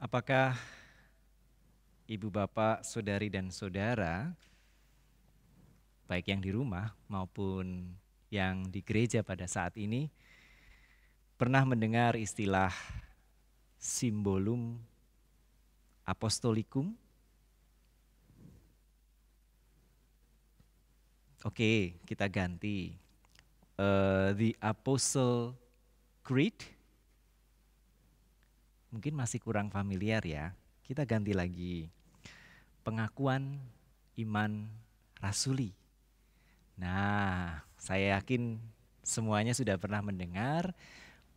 Apakah ibu bapak, saudari dan saudara, baik yang di rumah maupun yang di gereja pada saat ini, pernah mendengar istilah simbolum apostolikum? Oke, kita ganti. Uh, the Apostle Creed mungkin masih kurang familiar ya. Kita ganti lagi. Pengakuan iman rasuli. Nah, saya yakin semuanya sudah pernah mendengar,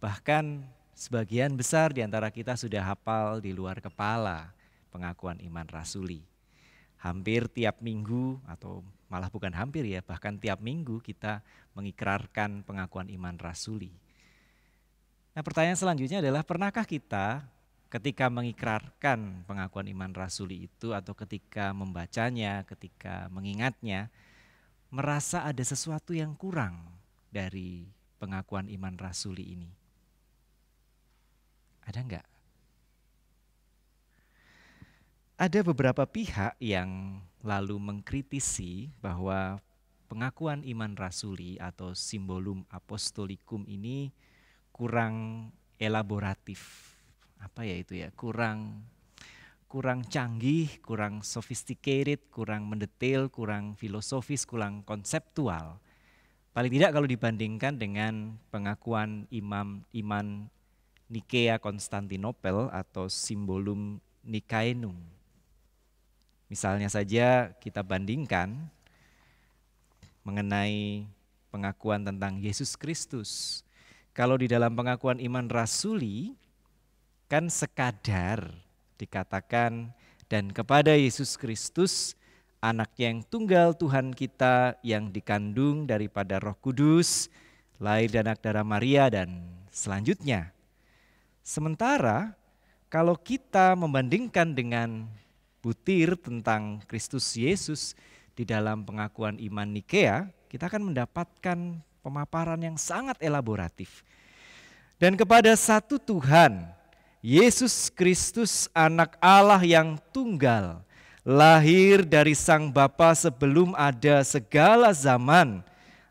bahkan sebagian besar di antara kita sudah hafal di luar kepala pengakuan iman rasuli. Hampir tiap minggu atau malah bukan hampir ya, bahkan tiap minggu kita mengikrarkan pengakuan iman rasuli. Nah pertanyaan selanjutnya adalah pernahkah kita ketika mengikrarkan pengakuan iman rasuli itu atau ketika membacanya, ketika mengingatnya, merasa ada sesuatu yang kurang dari pengakuan iman rasuli ini? Ada enggak? Ada beberapa pihak yang lalu mengkritisi bahwa pengakuan iman rasuli atau simbolum apostolikum ini kurang elaboratif. Apa ya itu ya? Kurang kurang canggih, kurang sophisticated, kurang mendetail, kurang filosofis, kurang konseptual. Paling tidak kalau dibandingkan dengan pengakuan imam iman Nikea Konstantinopel atau Simbolum Nikaenum. Misalnya saja kita bandingkan mengenai pengakuan tentang Yesus Kristus kalau di dalam pengakuan iman rasuli kan sekadar dikatakan dan kepada Yesus Kristus anak yang tunggal Tuhan kita yang dikandung daripada Roh Kudus, lahir dan anak darah Maria dan selanjutnya. Sementara kalau kita membandingkan dengan butir tentang Kristus Yesus di dalam pengakuan iman Nikea, kita akan mendapatkan pemaparan yang sangat elaboratif. Dan kepada satu Tuhan, Yesus Kristus anak Allah yang tunggal, lahir dari sang Bapa sebelum ada segala zaman,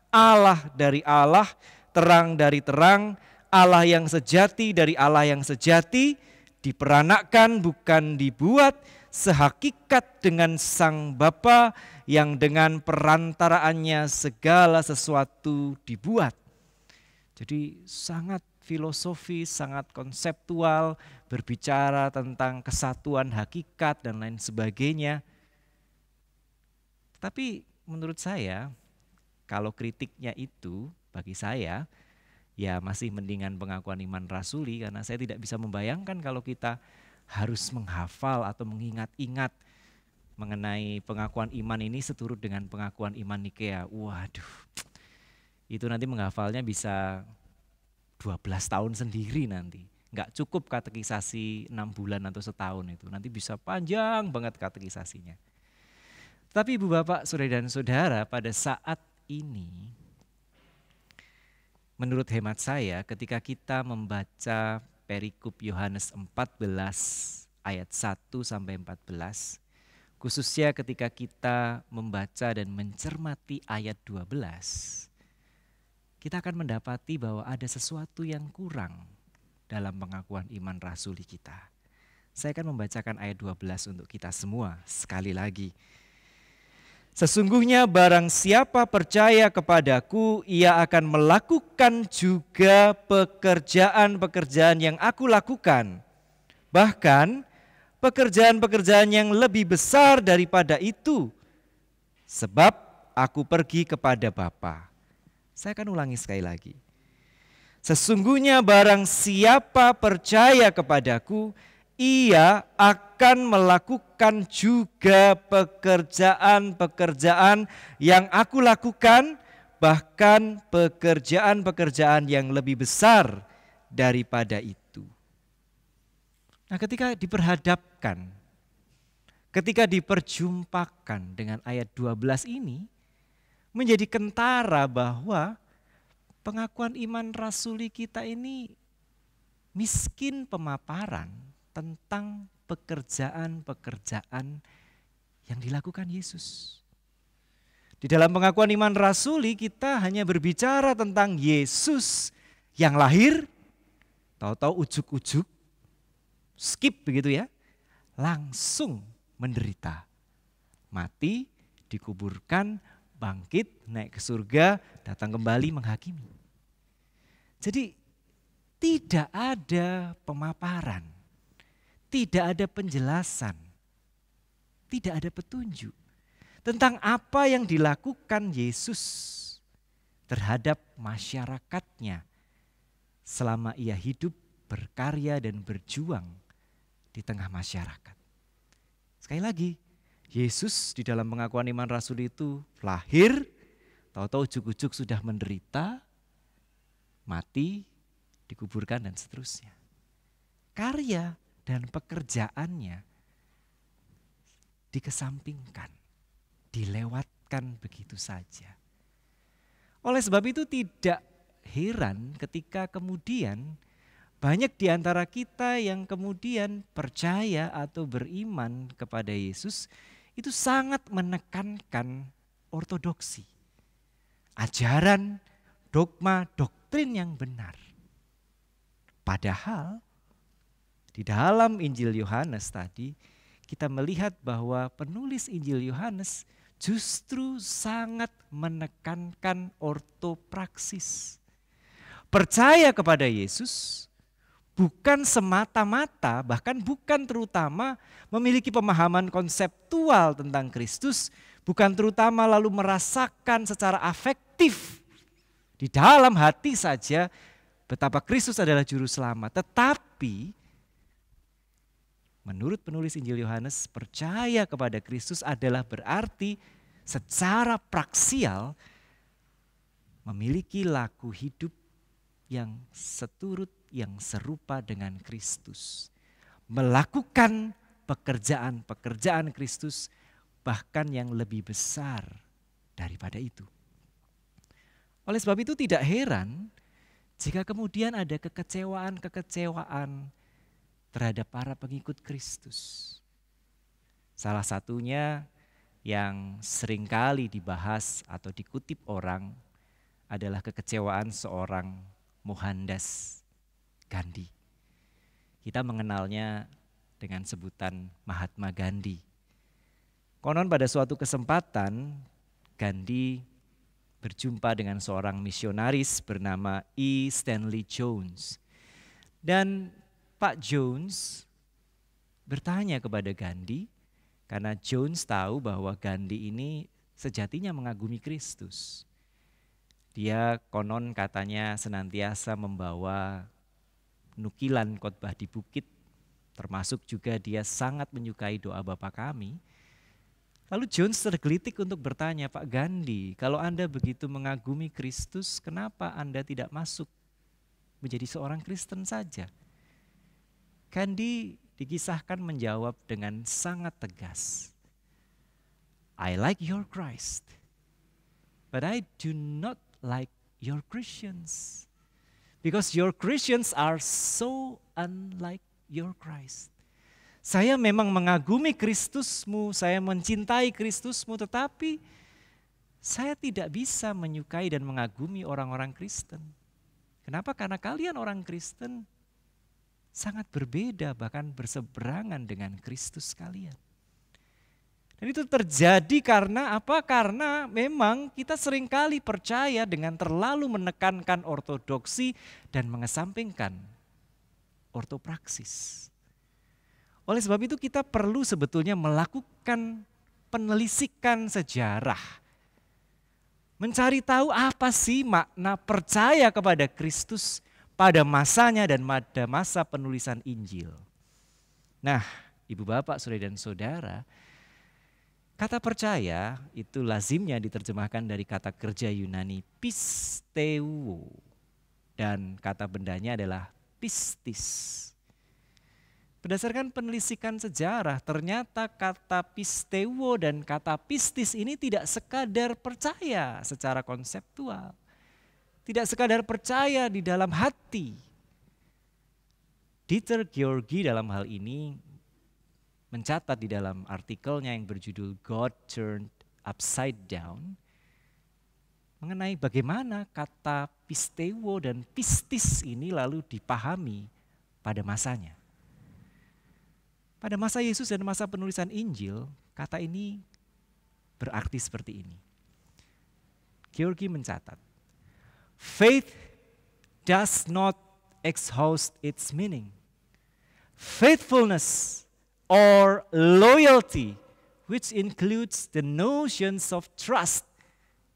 Allah dari Allah, terang dari terang, Allah yang sejati dari Allah yang sejati, diperanakkan bukan dibuat, sehakikat dengan Sang Bapa yang dengan perantaraannya segala sesuatu dibuat. Jadi sangat filosofi, sangat konseptual, berbicara tentang kesatuan hakikat dan lain sebagainya. Tapi menurut saya kalau kritiknya itu bagi saya ya masih mendingan pengakuan iman rasuli karena saya tidak bisa membayangkan kalau kita harus menghafal atau mengingat-ingat mengenai pengakuan iman ini seturut dengan pengakuan iman Nikea. Waduh, itu nanti menghafalnya bisa 12 tahun sendiri nanti. Nggak cukup katekisasi 6 bulan atau setahun itu. Nanti bisa panjang banget katekisasinya. Tapi ibu bapak, saudara dan saudara pada saat ini menurut hemat saya ketika kita membaca perikop Yohanes 14 ayat 1 sampai 14 khususnya ketika kita membaca dan mencermati ayat 12 kita akan mendapati bahwa ada sesuatu yang kurang dalam pengakuan iman rasuli kita. Saya akan membacakan ayat 12 untuk kita semua sekali lagi. Sesungguhnya barang siapa percaya kepadaku, ia akan melakukan juga pekerjaan-pekerjaan yang aku lakukan. Bahkan pekerjaan-pekerjaan yang lebih besar daripada itu. Sebab aku pergi kepada Bapa. Saya akan ulangi sekali lagi. Sesungguhnya barang siapa percaya kepadaku, ia akan melakukan juga pekerjaan-pekerjaan yang aku lakukan, bahkan pekerjaan-pekerjaan yang lebih besar daripada itu. Nah, ketika diperhadapkan, ketika diperjumpakan dengan ayat 12 ini, menjadi kentara bahwa pengakuan iman rasuli kita ini miskin pemaparan tentang pekerjaan-pekerjaan yang dilakukan Yesus. Di dalam pengakuan iman rasuli kita hanya berbicara tentang Yesus yang lahir, tahu-tahu ujuk-ujuk, skip begitu ya, langsung menderita, mati, dikuburkan, bangkit, naik ke surga, datang kembali menghakimi. Jadi tidak ada pemaparan tidak ada penjelasan, tidak ada petunjuk tentang apa yang dilakukan Yesus terhadap masyarakatnya selama ia hidup berkarya dan berjuang di tengah masyarakat. Sekali lagi, Yesus di dalam pengakuan iman rasul itu lahir, tahu-tahu ujuk-ujuk sudah menderita, mati, dikuburkan dan seterusnya. Karya dan pekerjaannya dikesampingkan, dilewatkan begitu saja. Oleh sebab itu tidak heran ketika kemudian banyak di antara kita yang kemudian percaya atau beriman kepada Yesus itu sangat menekankan ortodoksi. Ajaran, dogma, doktrin yang benar. Padahal di dalam Injil Yohanes tadi, kita melihat bahwa penulis Injil Yohanes justru sangat menekankan ortopraksis. Percaya kepada Yesus bukan semata-mata, bahkan bukan terutama memiliki pemahaman konseptual tentang Kristus, bukan terutama lalu merasakan secara afektif di dalam hati saja betapa Kristus adalah juru selamat, tetapi menurut penulis Injil Yohanes, percaya kepada Kristus adalah berarti secara praksial memiliki laku hidup yang seturut, yang serupa dengan Kristus. Melakukan pekerjaan-pekerjaan Kristus bahkan yang lebih besar daripada itu. Oleh sebab itu tidak heran jika kemudian ada kekecewaan-kekecewaan terhadap para pengikut Kristus. Salah satunya yang seringkali dibahas atau dikutip orang adalah kekecewaan seorang Mohandas Gandhi. Kita mengenalnya dengan sebutan Mahatma Gandhi. Konon pada suatu kesempatan Gandhi berjumpa dengan seorang misionaris bernama E. Stanley Jones. Dan Pak Jones bertanya kepada Gandhi karena Jones tahu bahwa Gandhi ini sejatinya mengagumi Kristus. Dia konon katanya senantiasa membawa nukilan khotbah di bukit termasuk juga dia sangat menyukai doa Bapa kami. Lalu Jones tergelitik untuk bertanya, Pak Gandhi, kalau Anda begitu mengagumi Kristus, kenapa Anda tidak masuk menjadi seorang Kristen saja? Gandhi dikisahkan menjawab dengan sangat tegas. I like your Christ, but I do not like your Christians. Because your Christians are so unlike your Christ. Saya memang mengagumi Kristusmu, saya mencintai Kristusmu, tetapi saya tidak bisa menyukai dan mengagumi orang-orang Kristen. Kenapa? Karena kalian orang Kristen sangat berbeda bahkan berseberangan dengan Kristus kalian. Dan itu terjadi karena apa? Karena memang kita seringkali percaya dengan terlalu menekankan ortodoksi dan mengesampingkan ortopraksis. Oleh sebab itu kita perlu sebetulnya melakukan penelisikan sejarah. Mencari tahu apa sih makna percaya kepada Kristus pada masanya dan pada masa penulisan Injil. Nah, Ibu Bapak, Saudara dan Saudara, kata percaya itu lazimnya diterjemahkan dari kata kerja Yunani pisteuo dan kata bendanya adalah pistis. Berdasarkan penelisikan sejarah, ternyata kata pisteuo dan kata pistis ini tidak sekadar percaya secara konseptual tidak sekadar percaya di dalam hati. Dieter Georgi dalam hal ini mencatat di dalam artikelnya yang berjudul God Turned Upside Down mengenai bagaimana kata pistewo dan pistis ini lalu dipahami pada masanya. Pada masa Yesus dan masa penulisan Injil, kata ini berarti seperti ini. Georgi mencatat, Faith does not exhaust its meaning. Faithfulness or loyalty, which includes the notions of trust,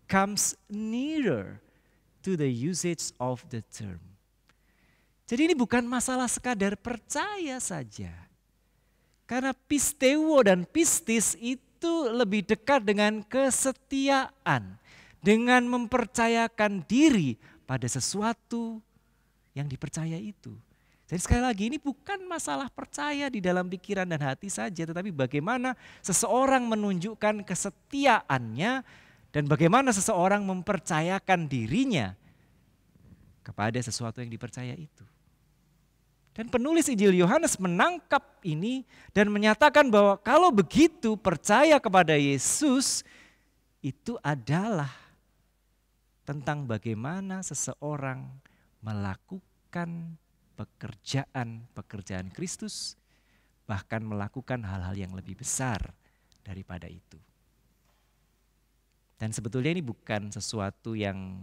comes nearer to the usage of the term. Jadi ini bukan masalah sekadar percaya saja. Karena pistewo dan pistis itu lebih dekat dengan kesetiaan dengan mempercayakan diri pada sesuatu yang dipercaya itu. Jadi sekali lagi ini bukan masalah percaya di dalam pikiran dan hati saja, tetapi bagaimana seseorang menunjukkan kesetiaannya dan bagaimana seseorang mempercayakan dirinya kepada sesuatu yang dipercaya itu. Dan penulis Injil Yohanes menangkap ini dan menyatakan bahwa kalau begitu percaya kepada Yesus itu adalah tentang bagaimana seseorang melakukan pekerjaan-pekerjaan Kristus, bahkan melakukan hal-hal yang lebih besar daripada itu. Dan sebetulnya ini bukan sesuatu yang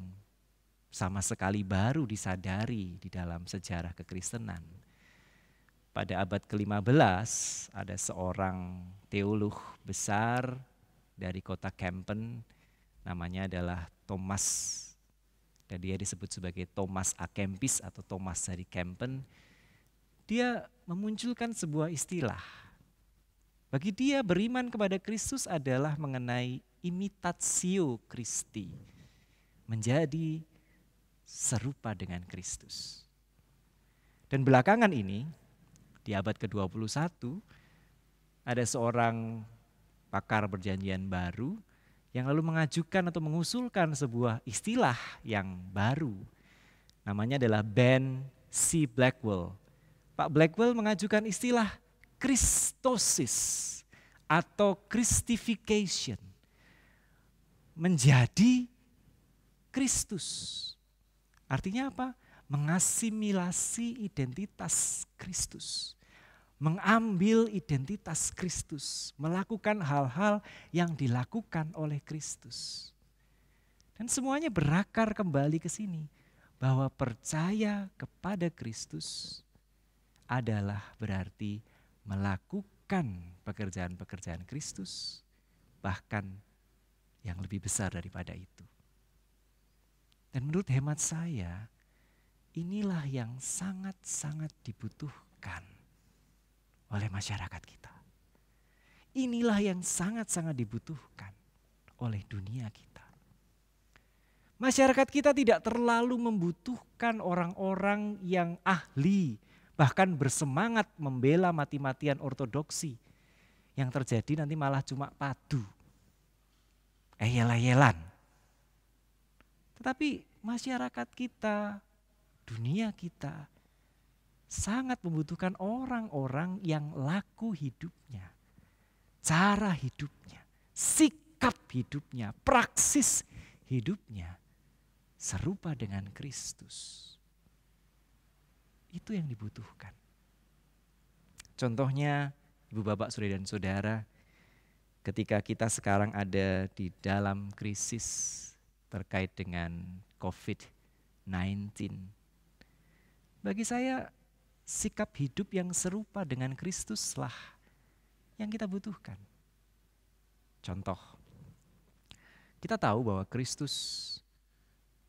sama sekali baru disadari di dalam sejarah kekristenan. Pada abad ke-15 ada seorang teolog besar dari kota Kempen namanya adalah Thomas. Dan dia disebut sebagai Thomas A. Kempis atau Thomas dari Kempen. Dia memunculkan sebuah istilah. Bagi dia beriman kepada Kristus adalah mengenai imitatio Christi. Menjadi serupa dengan Kristus. Dan belakangan ini, di abad ke-21, ada seorang pakar perjanjian baru yang lalu mengajukan atau mengusulkan sebuah istilah yang baru. Namanya adalah Ben C. Blackwell. Pak Blackwell mengajukan istilah Kristosis atau Christification. Menjadi Kristus. Artinya apa? Mengasimilasi identitas Kristus mengambil identitas Kristus, melakukan hal-hal yang dilakukan oleh Kristus. Dan semuanya berakar kembali ke sini bahwa percaya kepada Kristus adalah berarti melakukan pekerjaan-pekerjaan Kristus, bahkan yang lebih besar daripada itu. Dan menurut hemat saya, inilah yang sangat-sangat dibutuhkan oleh masyarakat kita. Inilah yang sangat-sangat dibutuhkan oleh dunia kita. Masyarakat kita tidak terlalu membutuhkan orang-orang yang ahli, bahkan bersemangat membela mati-matian ortodoksi. Yang terjadi nanti malah cuma padu. Eyel-eyelan. Eh, Tetapi masyarakat kita, dunia kita, sangat membutuhkan orang-orang yang laku hidupnya, cara hidupnya, sikap hidupnya, praksis hidupnya serupa dengan Kristus. Itu yang dibutuhkan. Contohnya, Ibu Bapak, Saudara dan Saudara, ketika kita sekarang ada di dalam krisis terkait dengan COVID-19. Bagi saya sikap hidup yang serupa dengan Kristuslah yang kita butuhkan. Contoh, kita tahu bahwa Kristus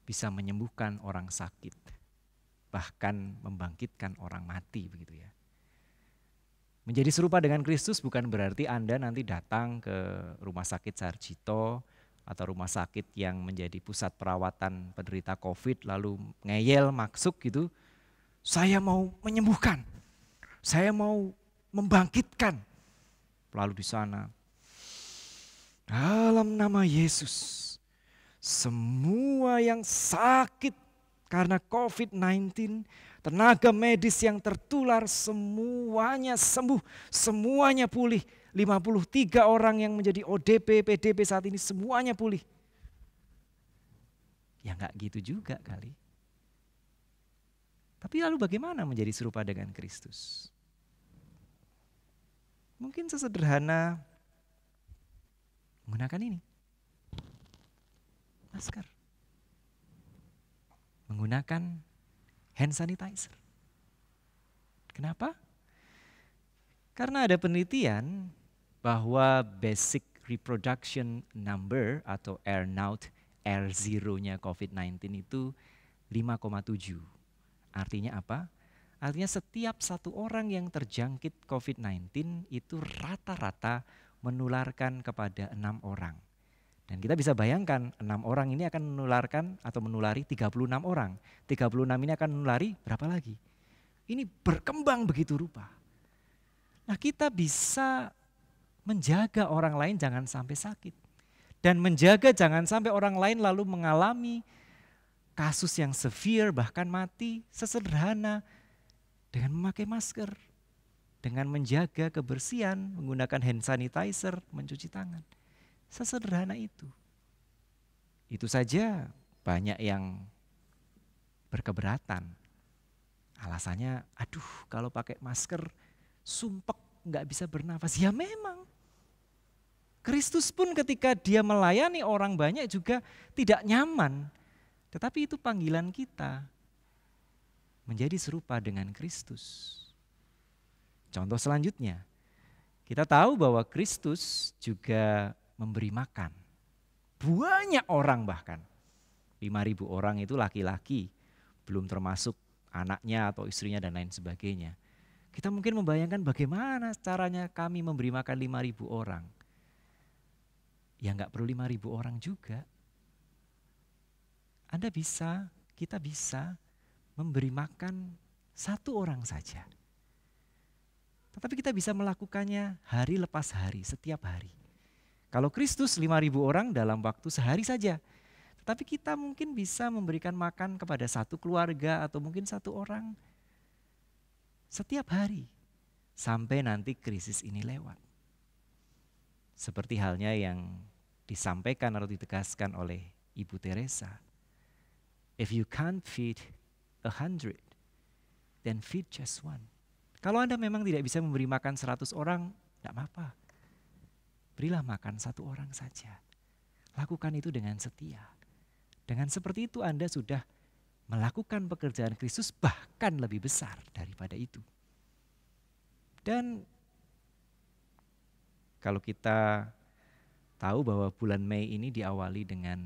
bisa menyembuhkan orang sakit, bahkan membangkitkan orang mati begitu ya. Menjadi serupa dengan Kristus bukan berarti Anda nanti datang ke rumah sakit Sarjito atau rumah sakit yang menjadi pusat perawatan penderita COVID lalu ngeyel maksud gitu saya mau menyembuhkan. Saya mau membangkitkan. Lalu di sana dalam nama Yesus semua yang sakit karena COVID-19, tenaga medis yang tertular semuanya sembuh, semuanya pulih. 53 orang yang menjadi ODP, PDP saat ini semuanya pulih. Ya enggak gitu juga kali. Tapi lalu bagaimana menjadi serupa dengan Kristus? Mungkin sesederhana menggunakan ini. Masker. Menggunakan hand sanitizer. Kenapa? Karena ada penelitian bahwa basic reproduction number atau R0 R0-nya COVID-19 itu Artinya apa? Artinya setiap satu orang yang terjangkit COVID-19 itu rata-rata menularkan kepada enam orang. Dan kita bisa bayangkan enam orang ini akan menularkan atau menulari 36 orang. 36 ini akan menulari berapa lagi? Ini berkembang begitu rupa. Nah kita bisa menjaga orang lain jangan sampai sakit. Dan menjaga jangan sampai orang lain lalu mengalami kasus yang severe bahkan mati sesederhana dengan memakai masker, dengan menjaga kebersihan, menggunakan hand sanitizer, mencuci tangan. Sesederhana itu. Itu saja banyak yang berkeberatan. Alasannya, aduh kalau pakai masker sumpek nggak bisa bernafas. Ya memang. Kristus pun ketika dia melayani orang banyak juga tidak nyaman tetapi itu panggilan kita menjadi serupa dengan Kristus. Contoh selanjutnya, kita tahu bahwa Kristus juga memberi makan. Banyak orang bahkan. 5.000 orang itu laki-laki, belum termasuk anaknya atau istrinya dan lain sebagainya. Kita mungkin membayangkan bagaimana caranya kami memberi makan 5.000 orang. Ya nggak perlu 5.000 orang juga. Anda bisa, kita bisa memberi makan satu orang saja. Tetapi kita bisa melakukannya hari lepas hari, setiap hari. Kalau Kristus 5000 orang dalam waktu sehari saja. Tetapi kita mungkin bisa memberikan makan kepada satu keluarga atau mungkin satu orang setiap hari sampai nanti krisis ini lewat. Seperti halnya yang disampaikan atau ditegaskan oleh Ibu Teresa If you can't feed a hundred, then feed just one. Kalau Anda memang tidak bisa memberi makan seratus orang, tidak apa-apa. Berilah makan satu orang saja. Lakukan itu dengan setia. Dengan seperti itu Anda sudah melakukan pekerjaan Kristus bahkan lebih besar daripada itu. Dan kalau kita tahu bahwa bulan Mei ini diawali dengan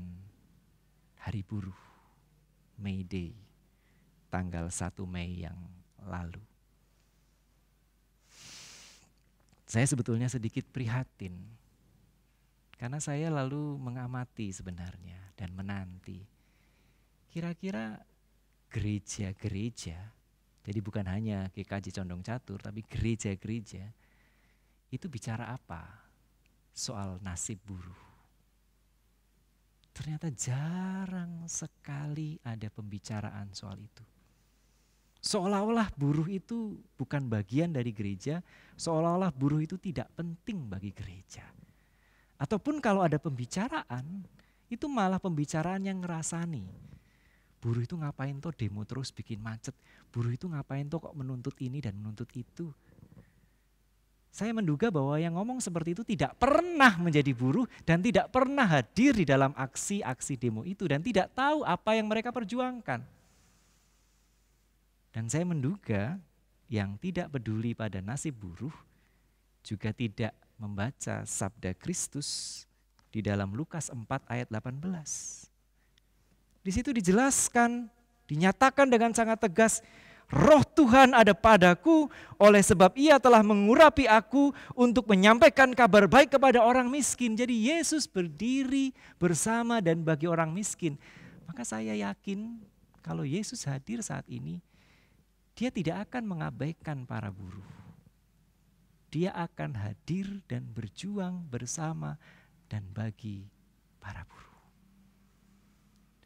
hari buruh. May Day, tanggal 1 Mei yang lalu. Saya sebetulnya sedikit prihatin karena saya lalu mengamati sebenarnya dan menanti. Kira-kira gereja-gereja, jadi bukan hanya GKJ Condong Catur, tapi gereja-gereja itu bicara apa soal nasib buruh? Ternyata jarang sekali ada pembicaraan soal itu. Seolah-olah buruh itu bukan bagian dari gereja, seolah-olah buruh itu tidak penting bagi gereja. Ataupun kalau ada pembicaraan, itu malah pembicaraan yang ngerasani. Buruh itu ngapain tuh demo terus bikin macet, buruh itu ngapain tuh kok menuntut ini dan menuntut itu. Saya menduga bahwa yang ngomong seperti itu tidak pernah menjadi buruh dan tidak pernah hadir di dalam aksi-aksi demo itu dan tidak tahu apa yang mereka perjuangkan. Dan saya menduga yang tidak peduli pada nasib buruh juga tidak membaca sabda Kristus di dalam Lukas 4 ayat 18. Di situ dijelaskan, dinyatakan dengan sangat tegas Roh Tuhan ada padaku, oleh sebab Ia telah mengurapi aku untuk menyampaikan kabar baik kepada orang miskin. Jadi Yesus berdiri bersama dan bagi orang miskin. Maka saya yakin kalau Yesus hadir saat ini, Dia tidak akan mengabaikan para buruh. Dia akan hadir dan berjuang bersama dan bagi para buruh.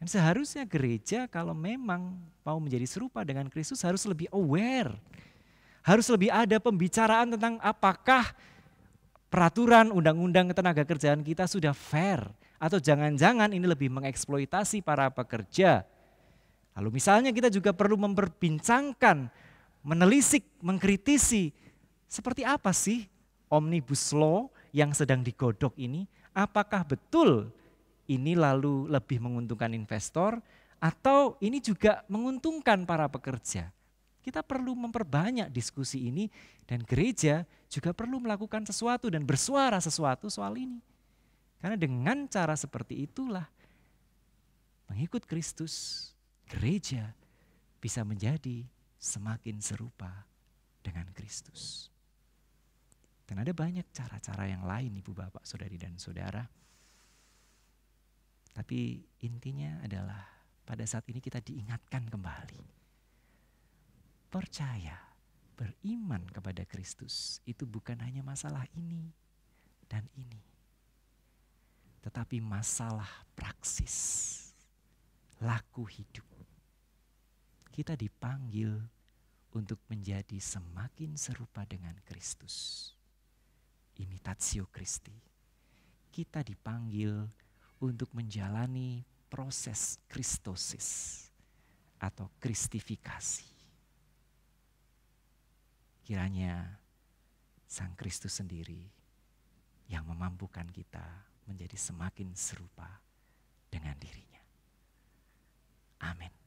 Dan seharusnya gereja kalau memang mau menjadi serupa dengan Kristus harus lebih aware. Harus lebih ada pembicaraan tentang apakah peraturan undang-undang tenaga kerjaan kita sudah fair. Atau jangan-jangan ini lebih mengeksploitasi para pekerja. Lalu misalnya kita juga perlu memperbincangkan, menelisik, mengkritisi. Seperti apa sih omnibus law yang sedang digodok ini? Apakah betul ini lalu lebih menguntungkan investor atau ini juga menguntungkan para pekerja. Kita perlu memperbanyak diskusi ini dan gereja juga perlu melakukan sesuatu dan bersuara sesuatu soal ini. Karena dengan cara seperti itulah mengikut Kristus, gereja bisa menjadi semakin serupa dengan Kristus. Dan ada banyak cara-cara yang lain Ibu Bapak, Saudari dan Saudara. Tapi intinya adalah pada saat ini kita diingatkan kembali. Percaya, beriman kepada Kristus itu bukan hanya masalah ini dan ini. Tetapi masalah praksis, laku hidup. Kita dipanggil untuk menjadi semakin serupa dengan Kristus. Imitatio Christi. Kita dipanggil untuk menjalani proses kristosis atau kristifikasi. Kiranya Sang Kristus sendiri yang memampukan kita menjadi semakin serupa dengan dirinya. Amin.